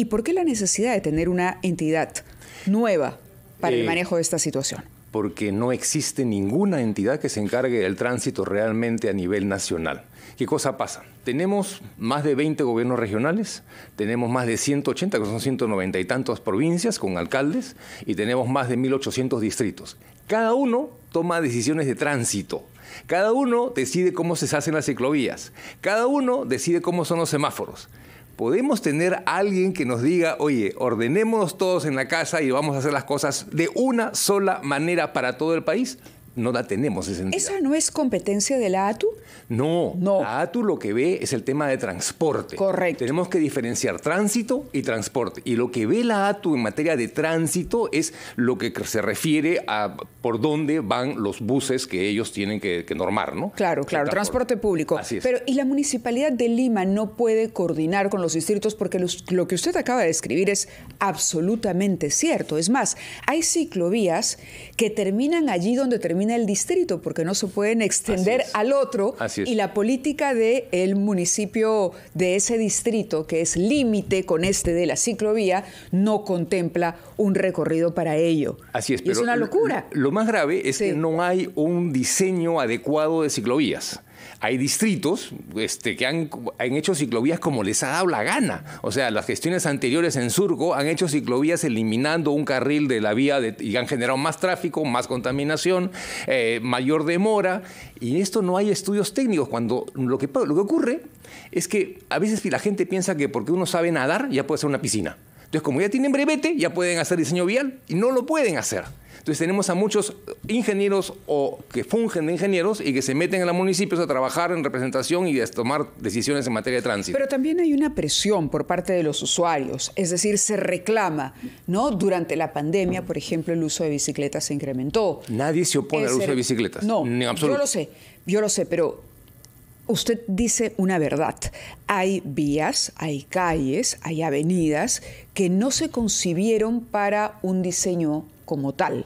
¿Y por qué la necesidad de tener una entidad nueva para el eh, manejo de esta situación? Porque no existe ninguna entidad que se encargue del tránsito realmente a nivel nacional. ¿Qué cosa pasa? Tenemos más de 20 gobiernos regionales, tenemos más de 180, que son 190 y tantas provincias con alcaldes, y tenemos más de 1.800 distritos. Cada uno toma decisiones de tránsito. Cada uno decide cómo se hacen las ciclovías. Cada uno decide cómo son los semáforos podemos tener alguien que nos diga, oye, ordenémonos todos en la casa y vamos a hacer las cosas de una sola manera para todo el país? no la tenemos esa ¿Esa no es competencia de la ATU? No, no. La ATU lo que ve es el tema de transporte. Correcto. Tenemos que diferenciar tránsito y transporte. Y lo que ve la ATU en materia de tránsito es lo que se refiere a por dónde van los buses que ellos tienen que, normar, ¿no? Claro, claro, transporte. público. Así es. Pero, ¿y la municipalidad de Lima no puede coordinar con los distritos? Porque lo que usted acaba de escribir es absolutamente cierto. Es más, hay ciclovías que terminan allí donde terminan el distrito, porque no se pueden extender al otro. Y la política del municipio de ese distrito, que es límite con este de la ciclovía, no contempla un recorrido para ello. Así es, y es una locura. Lo, más grave es que no hay un diseño adecuado de ciclovías hay distritos este, que han, hecho ciclovías como les ha dado la gana. O sea, las gestiones anteriores en Surco han hecho ciclovías eliminando un carril de la vía y han generado más tráfico, más contaminación, eh, mayor demora. Y esto no hay estudios técnicos. Cuando lo que, lo que ocurre es que a veces la gente piensa que porque uno sabe nadar ya puede hacer una piscina. Entonces, como ya tienen brevete, ya pueden hacer diseño vial y no lo pueden hacer. Entonces tenemos a muchos ingenieros o que fungen de ingenieros y que se meten en los municipios a trabajar en representación y a tomar decisiones en materia de tránsito. Pero también hay una presión por parte de los usuarios, es decir, se reclama, ¿no? Durante la pandemia, por ejemplo, el uso de bicicletas se incrementó. Nadie se opone al uso de bicicletas. No, yo lo sé, yo lo sé, pero usted dice una verdad. Hay vías, hay calles, hay avenidas que no se concibieron para un diseño como tal,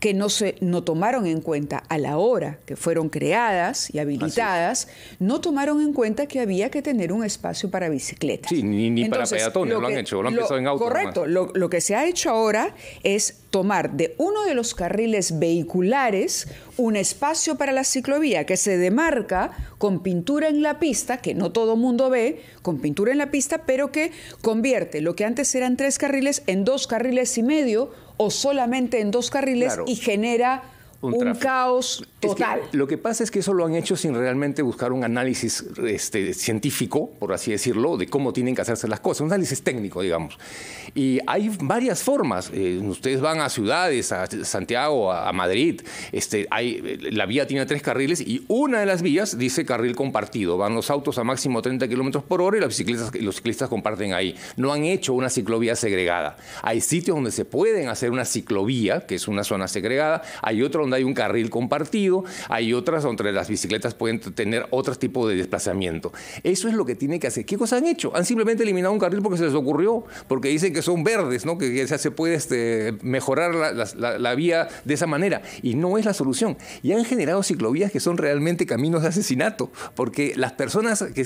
que no, se, no tomaron en cuenta a la hora que fueron creadas y habilitadas, no tomaron en cuenta que había que tener un espacio para bicicletas. Sí, ni, para peatones lo, han hecho, lo han empezado en auto. Correcto, lo, lo que se ha hecho ahora es tomar de uno de los carriles vehiculares un espacio para la ciclovía que se demarca con pintura en la pista, que no todo mundo ve, con pintura en la pista, pero que convierte lo que antes eran tres carriles en dos carriles y medio o solamente en dos carriles y genera un, caos total. lo que pasa es que eso lo han hecho sin realmente buscar un análisis este, científico, por así decirlo, de cómo tienen que hacerse las cosas, un análisis técnico, digamos. Y hay varias formas. Eh, ustedes van a ciudades, a Santiago, a, Madrid. Este, hay, eh, la vía tiene tres carriles y una de las vías dice carril compartido. Van los autos a máximo 30 kilómetros por hora y las bicicletas, los ciclistas comparten ahí. No han hecho una ciclovía segregada. Hay sitios donde se pueden hacer una ciclovía, que es una zona segregada. Hay otros donde hay un carril compartido, hay otras donde las bicicletas pueden tener otro tipo de desplazamiento. Eso es lo que tiene que hacer. ¿Qué cosas han hecho? Han simplemente eliminado un carril porque se les ocurrió, porque dicen que son verdes, ¿no? que, se puede este, mejorar la, vía de esa manera. Y no es la solución. Y han generado ciclovías que son realmente caminos de asesinato, porque las personas que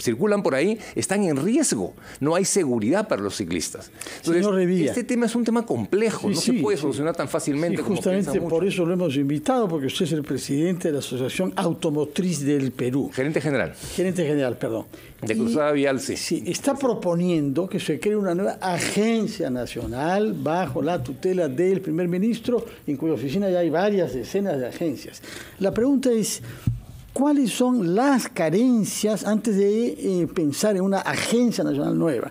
circulan por ahí están en riesgo. No hay seguridad para los ciclistas. este tema es un tema complejo, no se puede solucionar tan fácilmente. justamente como por eso lo hemos invitado porque usted es el presidente de la Asociación Automotriz del Perú. Gerente general. Gerente general, perdón. De Cruzada Vial, sí. Sí, está proponiendo que se cree una nueva agencia nacional bajo la tutela del primer ministro, en cuya oficina ya hay varias decenas de agencias. La pregunta es, cuáles son las carencias antes de eh, pensar en una agencia nacional nueva.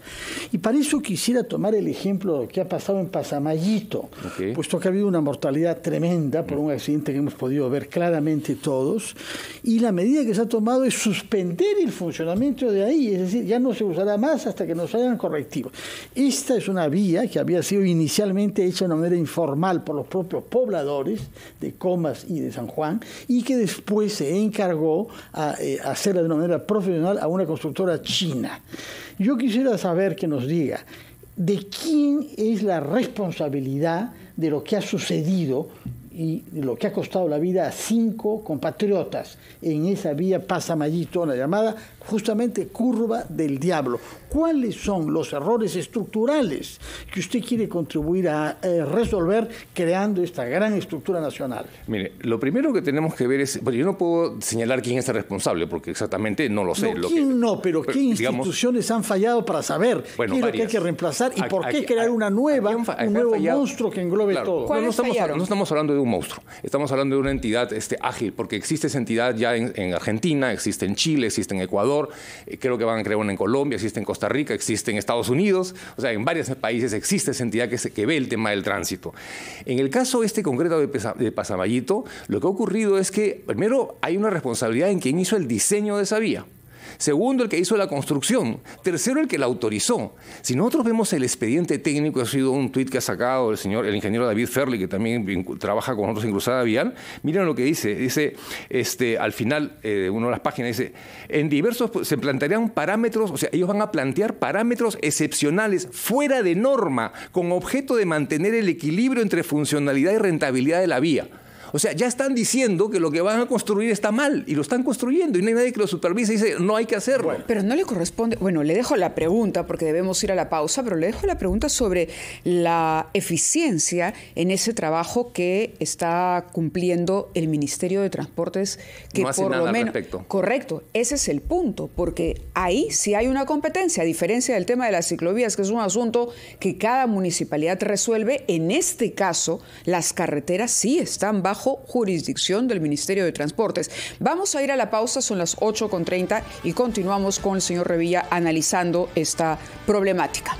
Y para eso quisiera tomar el ejemplo que ha pasado en Pasamayito, puesto que ha habido una mortalidad tremenda por un accidente que hemos podido ver claramente todos, y la medida que se ha tomado es suspender el funcionamiento de ahí, es decir, ya no se usará más hasta que nos hayan correctivos. Esta es una vía que había sido inicialmente hecha de una manera informal por los propios pobladores de Comas y de San Juan, y que después se encargó a eh, hacerla de una manera profesional a una constructora china. Yo quisiera saber que nos diga de quién es la responsabilidad de lo que ha sucedido y lo que ha costado la vida a cinco compatriotas en esa vía la llamada justamente curva del diablo. ¿Cuáles son los errores estructurales que usted quiere contribuir a eh, resolver creando esta gran estructura nacional? Mire, lo primero que tenemos que ver es, bueno, yo no puedo señalar quién es el responsable porque exactamente no lo sé. No, no? Pero, ¿qué instituciones han fallado para saber qué es lo que hay que reemplazar y por qué crear una nueva, un, nuevo monstruo que englobe todo? No, estamos, no estamos hablando de un monstruo. Estamos hablando de una entidad este, ágil, porque existe esa entidad ya en, Argentina, existe en Chile, existe en Ecuador, eh, creo que van a crear una en Colombia, existe en Costa Rica, existe en Estados Unidos, o sea, en varios países existe esa entidad que, ve el tema del tránsito. En el caso este concreto de, de lo que ha ocurrido es que primero hay una responsabilidad en quien hizo el diseño de esa vía. Segundo, el que hizo la construcción. Tercero, el que la autorizó. Si nosotros vemos el expediente técnico, ha sido un tuit que ha sacado el señor, el ingeniero David Ferley, que también trabaja con nosotros en Cruzada Vial, miren lo que dice. Dice, este, al final eh, de una de las páginas, dice, en diversos, pues, se plantearían parámetros, o sea, ellos van a plantear parámetros excepcionales fuera de norma, con objeto de mantener el equilibrio entre funcionalidad y rentabilidad de la vía. O sea, ya están diciendo que lo que van a construir está mal y lo están construyendo y no hay nadie que lo supervise y dice, no hay que hacerlo. Pero no le corresponde, bueno, le dejo la pregunta porque debemos ir a la pausa, pero le dejo la pregunta sobre la eficiencia en ese trabajo que está cumpliendo el Ministerio de Transportes, que no hace por lo menos... Correcto, ese es el punto, porque ahí sí hay una competencia, a diferencia del tema de las ciclovías, que es un asunto que cada municipalidad resuelve, en este caso las carreteras sí están bajo bajo jurisdicción del Ministerio de Transportes. Vamos a ir a la pausa, son las 8.30 y continuamos con el señor Revilla analizando esta problemática.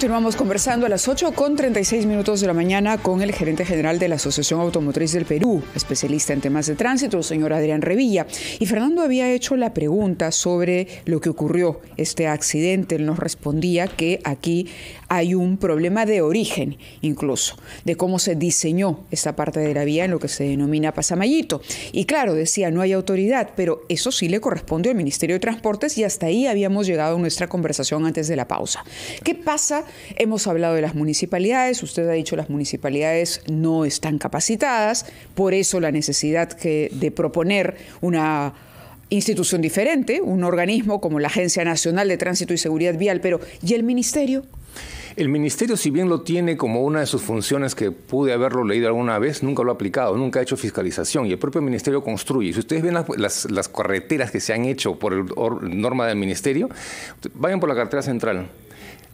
Continuamos conversando a las 8 con 36 minutos de la mañana con el gerente general de la Asociación Automotriz del Perú, especialista en temas de tránsito, el señor Adrián Revilla. Y Fernando había hecho la pregunta sobre lo que ocurrió, este accidente. Él nos respondía que aquí hay un problema de origen, incluso, de cómo se diseñó esta parte de la vía en lo que se denomina Pasamayito. Y claro, decía, no hay autoridad, pero eso sí le corresponde al Ministerio de Transportes y hasta ahí habíamos llegado a nuestra conversación antes de la pausa. ¿Qué pasa? Hemos hablado de las municipalidades, usted ha dicho las municipalidades no están capacitadas, por eso la necesidad de proponer una institución diferente, un organismo como la Agencia Nacional de Tránsito y Seguridad Vial, pero ¿y el ministerio? El ministerio, si bien lo tiene como una de sus funciones que pude haberlo leído alguna vez, nunca lo ha aplicado, nunca ha hecho fiscalización y el propio ministerio construye. Si ustedes ven las, carreteras que se han hecho por norma del ministerio, vayan por la carretera central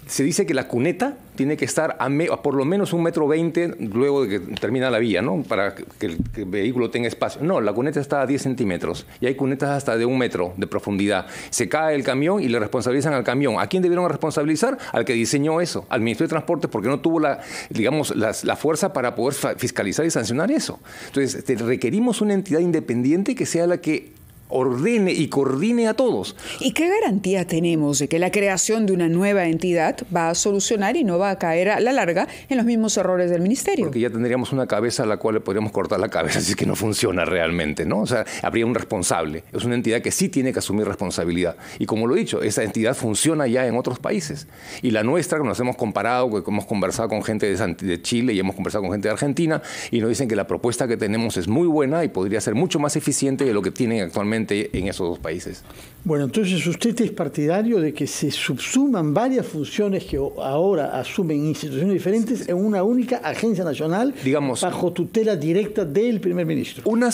se dice que la cuneta tiene que estar a, por lo menos un metro veinte luego de que termina la vía, ¿no? Para que, el, vehículo tenga espacio. No, la cuneta está a 10 centímetros y hay cunetas hasta de un metro de profundidad. Se cae el camión y le responsabilizan al camión. ¿A quién debieron responsabilizar? Al que diseñó eso, al Ministerio de Transportes, porque no tuvo la, digamos, la fuerza para poder fiscalizar y sancionar eso. Entonces, requerimos una entidad independiente que sea la que ordene y coordine a todos. ¿Y qué garantía tenemos de que la creación de una nueva entidad va a solucionar y no va a caer a la larga en los mismos errores del ministerio? Porque ya tendríamos una cabeza a la cual le podríamos cortar la cabeza si es que no funciona realmente, ¿no? O sea, habría un responsable. Es una entidad que sí tiene que asumir responsabilidad. Y como lo he dicho, esa entidad funciona ya en otros países. Y la nuestra, que nos hemos comparado, que hemos conversado con gente de Chile y hemos conversado con gente de Argentina, y nos dicen que la propuesta que tenemos es muy buena y podría ser mucho más eficiente de lo que tienen actualmente en esos dos países. Bueno, entonces usted es partidario de que se subsuman varias funciones que ahora asumen instituciones diferentes en una única agencia nacional Digamos, bajo tutela directa del primer ministro. Una,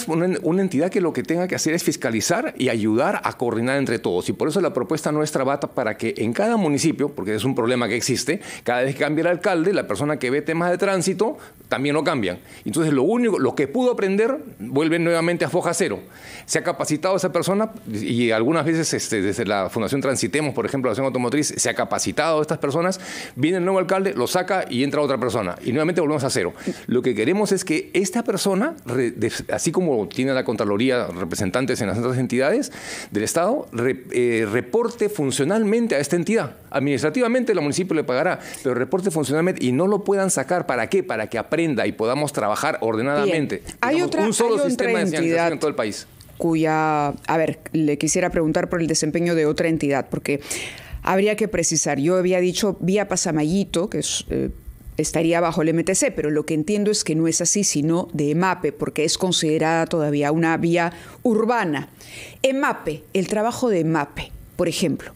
entidad que lo que tenga que hacer es fiscalizar y ayudar a coordinar entre todos. Y por eso la propuesta nuestra va para que en cada municipio, porque es un problema que existe, cada vez que cambie el alcalde, la persona que ve temas de tránsito también lo cambian. Entonces, lo único, lo que pudo aprender, vuelve nuevamente a foja cero. Se ha capacitado esa persona y algunas veces este, desde la Fundación Transitemos, por ejemplo, la Fundación Automotriz, se ha capacitado a estas personas, viene el nuevo alcalde, lo saca y entra otra persona. Y nuevamente volvemos a cero. Lo que queremos es que esta persona, así como tiene la Contraloría representantes en las otras entidades del Estado, eh, reporte funcionalmente a esta entidad. Administrativamente el municipio le pagará, pero reporte funcionalmente y no lo puedan sacar. ¿Para qué? Para que aprenda y podamos trabajar ordenadamente. Hay otra, un solo sistema de en todo el país. Cuya, a ver, le quisiera preguntar por el desempeño de otra entidad, porque habría que precisar. Yo había dicho vía Pasamayito, que eh, estaría bajo el MTC, pero lo que entiendo es que no es así, sino de EMAPE, porque es considerada todavía una vía urbana. EMAPE, el trabajo de EMAPE, por ejemplo,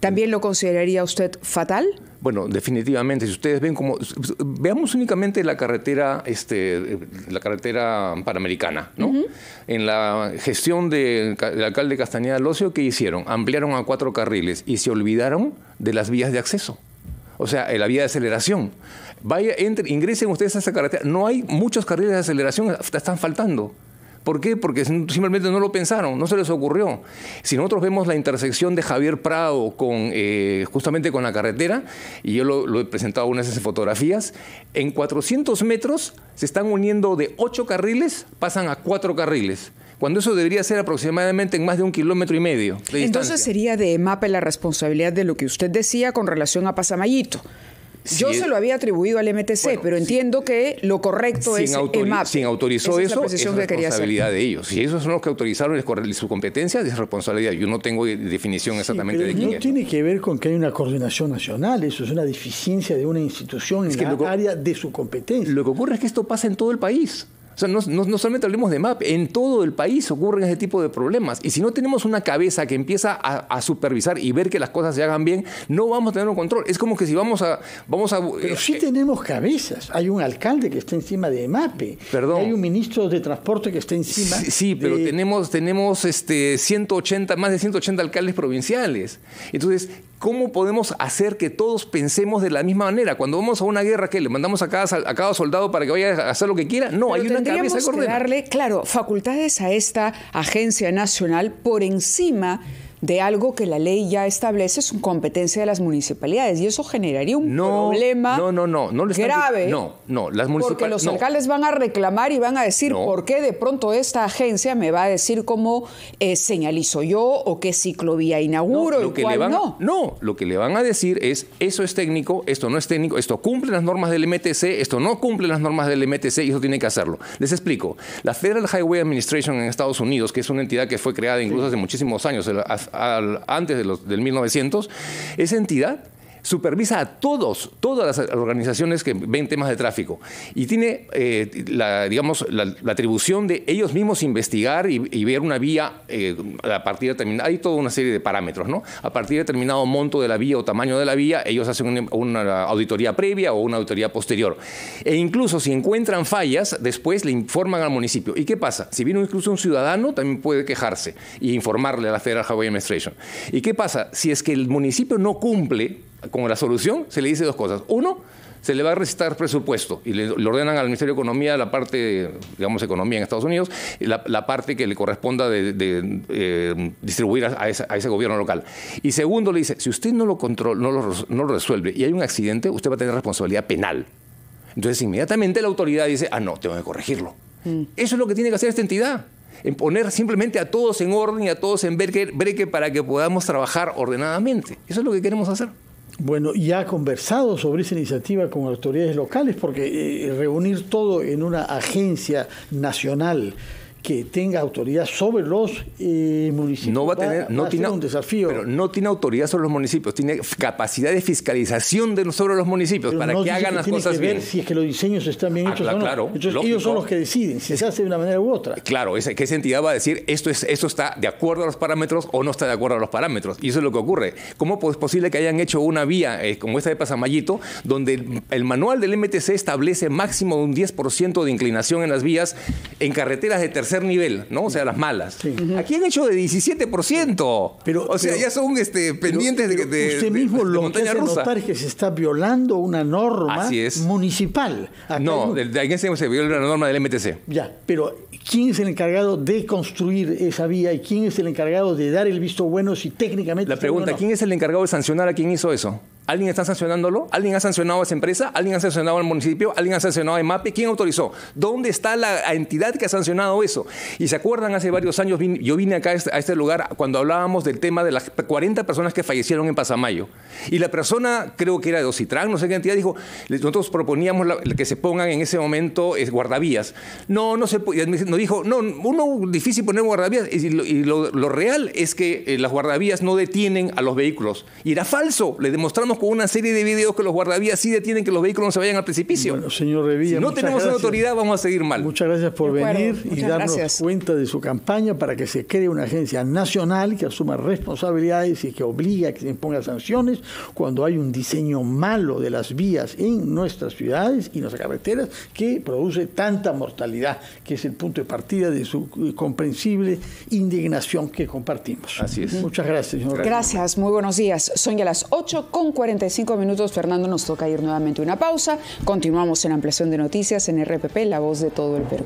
¿también lo consideraría usted fatal? Bueno, definitivamente, si ustedes ven como, veamos únicamente la carretera, este, la carretera panamericana, ¿no? En la gestión del, alcalde Castañeda Locio, ¿qué hicieron? Ampliaron a cuatro carriles y se olvidaron de las vías de acceso, o sea, eh, la vía de aceleración. Vaya, entre, ingresen ustedes a esa carretera, no hay muchos carriles de aceleración, están faltando. ¿Por qué? Porque simplemente no lo pensaron, no se les ocurrió. Si nosotros vemos la intersección de Javier Prado con eh, justamente con la carretera, y yo lo, he presentado unas fotografías, en 400 metros se están uniendo de 8 carriles, pasan a 4 carriles cuando eso debería ser aproximadamente en más de un kilómetro y medio. Entonces sería de MAPE la responsabilidad de lo que usted decía con relación a Pasamayito. Yo se lo había atribuido al MTC, pero entiendo que lo correcto es Sin autorizó Esa eso, es, responsabilidad de ellos. Si esos son los que autorizaron su competencia, es responsabilidad. Yo no tengo definición exactamente de quién No tiene que ver con que hay una coordinación nacional, eso es una deficiencia de una institución en el área de su competencia. Lo que ocurre es que esto pasa en todo el país. O sea, no, solamente hablemos de MAP, en todo el país ocurren ese tipo de problemas. Y si no tenemos una cabeza que empieza a, supervisar y ver que las cosas se hagan bien, no vamos a tener un control. Es como que si vamos a... Vamos a eh, Pero sí eh, tenemos cabezas. Hay un alcalde que está encima de MAP. Perdón. Hay un ministro de Transporte que está encima. Sí, sí pero tenemos, tenemos este, 180, más de 180 alcaldes provinciales. Entonces, ¿Cómo podemos hacer que todos pensemos de la misma manera? Cuando vamos a una guerra, ¿qué? ¿Le mandamos a cada, soldado para que vaya a hacer lo que quiera? No, hay una cabeza que darle, claro, facultades a esta Agencia Nacional por encima de algo que la ley ya establece es competencia de las municipalidades y eso generaría un problema no, no, no, no grave. No, no, las Porque los alcaldes van a reclamar y van a decir por qué de pronto esta agencia me va a decir cómo eh, señalizo yo o qué ciclovía inauguro lo que le van, no. No, lo que le van a decir es eso es técnico, esto no es técnico, esto cumple las normas del MTC, esto no cumple las normas del MTC y eso tiene que hacerlo. Les explico. La Federal Highway Administration en Estados Unidos, que es una entidad que fue creada incluso hace muchísimos años, antes de los, del 1900, esa entidad supervisa a todos, todas las organizaciones que ven temas de tráfico y tiene, eh, la, digamos, la, atribución de ellos mismos investigar y, ver una vía eh, a partir de hay toda una serie de parámetros, ¿no? A partir de determinado monto de la vía o tamaño de la vía, ellos hacen una, auditoría previa o una auditoría posterior. E incluso si encuentran fallas, después le informan al municipio. ¿Y qué pasa? Si viene incluso un ciudadano, también puede quejarse ...y e informarle a la Federal Highway Administration. ¿Y qué pasa? Si es que el municipio no cumple, con la solución se le dice dos cosas. Uno, se le va a recitar presupuesto y le, ordenan al Ministerio de Economía la parte, digamos, economía en Estados Unidos, la, parte que le corresponda de, eh, distribuir a, ese gobierno local. Y segundo, le dice, si usted no lo, controla no, lo, resuelve y hay un accidente, usted va a tener responsabilidad penal. Entonces, inmediatamente la autoridad dice, ah, no, tengo que corregirlo. Mm. Eso es lo que tiene que hacer esta entidad en poner simplemente a todos en orden y a todos en breque para que podamos trabajar ordenadamente. Eso es lo que queremos hacer. Bueno, ya ha conversado sobre esa iniciativa con autoridades locales, porque eh, reunir todo en una agencia nacional que tenga autoridad sobre los eh, municipios. No va a tener, no tiene un desafío. Pero no tiene autoridad sobre los municipios, tiene capacidad de fiscalización de, sobre los municipios para que hagan las cosas bien. Si es que los diseños están bien ah, hechos claro, o no. ellos son los que deciden si se hace de una manera u otra. Claro, esa, que esa entidad va a decir esto es esto está de acuerdo a los parámetros o no está de acuerdo a los parámetros. Y eso es lo que ocurre. ¿Cómo pues, es posible que hayan hecho una vía eh, como esta de Pasamayito, donde el, manual del MTC establece máximo de un 10% de inclinación en las vías en carreteras de terceros tercer nivel, ¿no? O sea, las malas. Aquí han hecho de 17%. Pero, o sea, ya son este, pendientes de, de, Usted mismo de, lo que es que se está violando una norma municipal. no, de se viola la norma del MTC. Ya, pero ¿quién es el encargado de construir esa vía y quién es el encargado de dar el visto bueno si técnicamente... La pregunta, ¿quién es el encargado de sancionar a quien hizo eso? ¿Alguien está sancionándolo? ¿Alguien ha sancionado a esa empresa? ¿Alguien ha sancionado al municipio? ¿Alguien ha sancionado a EMAPE? ¿Quién autorizó? ¿Dónde está la entidad que ha sancionado eso? Y se acuerdan, hace varios años yo vine acá este, a este lugar cuando hablábamos del tema de las 40 personas que fallecieron en Pasamayo. Y la persona, creo que era de Ocitrán, no sé qué entidad, dijo, nosotros proponíamos que se pongan en ese momento es guardavías. No, no se Nos dijo, no, uno difícil poner guardavías. Y, lo, real es que eh, las guardavías no detienen a los vehículos. Y era falso. Le demostramos con una serie de videos que los guardavías sí detienen que los vehículos no se vayan al precipicio. Bueno, señor Revilla, si no tenemos autoridad, vamos a seguir mal. Muchas gracias por venir y darnos cuenta de su campaña para que se cree una agencia nacional que asuma responsabilidades y que obliga a que se imponga sanciones cuando hay un diseño malo de las vías en nuestras ciudades y nuestras carreteras que produce tanta mortalidad, que es el punto de partida de su comprensible indignación que compartimos. Así es. Muchas gracias, señor. Gracias, muy buenos días. Son ya las 8 con 40. 45 minutos, Fernando, nos toca ir nuevamente una pausa. Continuamos en ampliación de noticias en RPP, La Voz de todo el Perú.